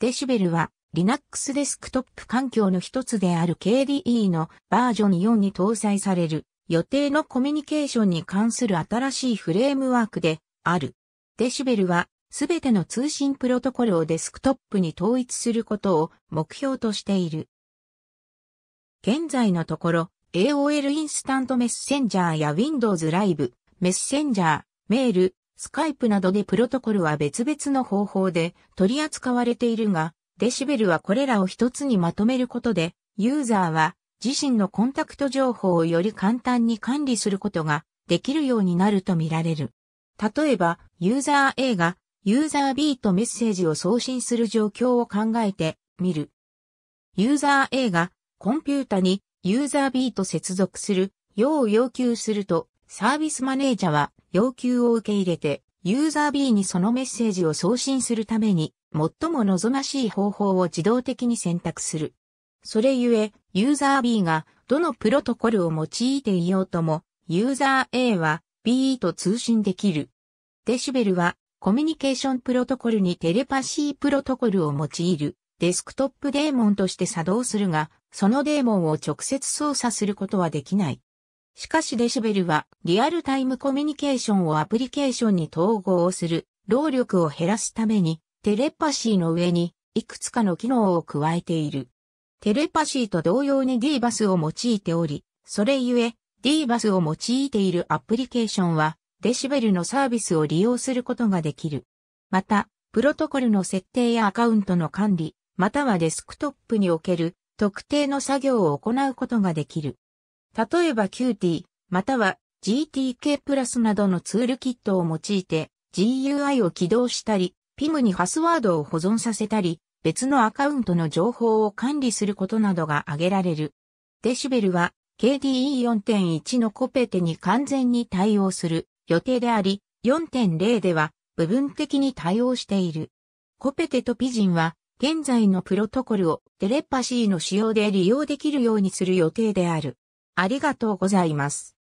デシベルは Linux デスクトップ環境の一つである KDE のバージョン4に搭載される予定のコミュニケーションに関する新しいフレームワークである。デシベルはすべての通信プロトコルをデスクトップに統一することを目標としている。現在のところ AOL インスタントメッセンジャーや Windows ライブ、メッセンジャー、メール、スカイプなどでプロトコルは別々の方法で取り扱われているが、デシベルはこれらを一つにまとめることで、ユーザーは自身のコンタクト情報をより簡単に管理することができるようになるとみられる。例えば、ユーザー A がユーザー B とメッセージを送信する状況を考えてみる。ユーザー A がコンピュータにユーザー B と接続するよう要求すると、サービスマネージャーは要求を受け入れて、ユーザー B にそのメッセージを送信するために、最も望ましい方法を自動的に選択する。それゆえ、ユーザー B がどのプロトコルを用いていようとも、ユーザー A は B と通信できる。デシベルはコミュニケーションプロトコルにテレパシープロトコルを用いるデスクトップデーモンとして作動するが、そのデーモンを直接操作することはできない。しかしデシベルはリアルタイムコミュニケーションをアプリケーションに統合する労力を減らすためにテレパシーの上にいくつかの機能を加えている。テレパシーと同様に D バスを用いており、それゆえ D バスを用いているアプリケーションはデシベルのサービスを利用することができる。また、プロトコルの設定やアカウントの管理、またはデスクトップにおける特定の作業を行うことができる。例えば Qt、または GTK プラスなどのツールキットを用いて GUI を起動したり、PIM にパスワードを保存させたり、別のアカウントの情報を管理することなどが挙げられる。デシベルは KDE4.1 のコペテに完全に対応する予定であり、4.0では部分的に対応している。コペテとピジンは現在のプロトコルをテレパシーの使用で利用できるようにする予定である。ありがとうございます。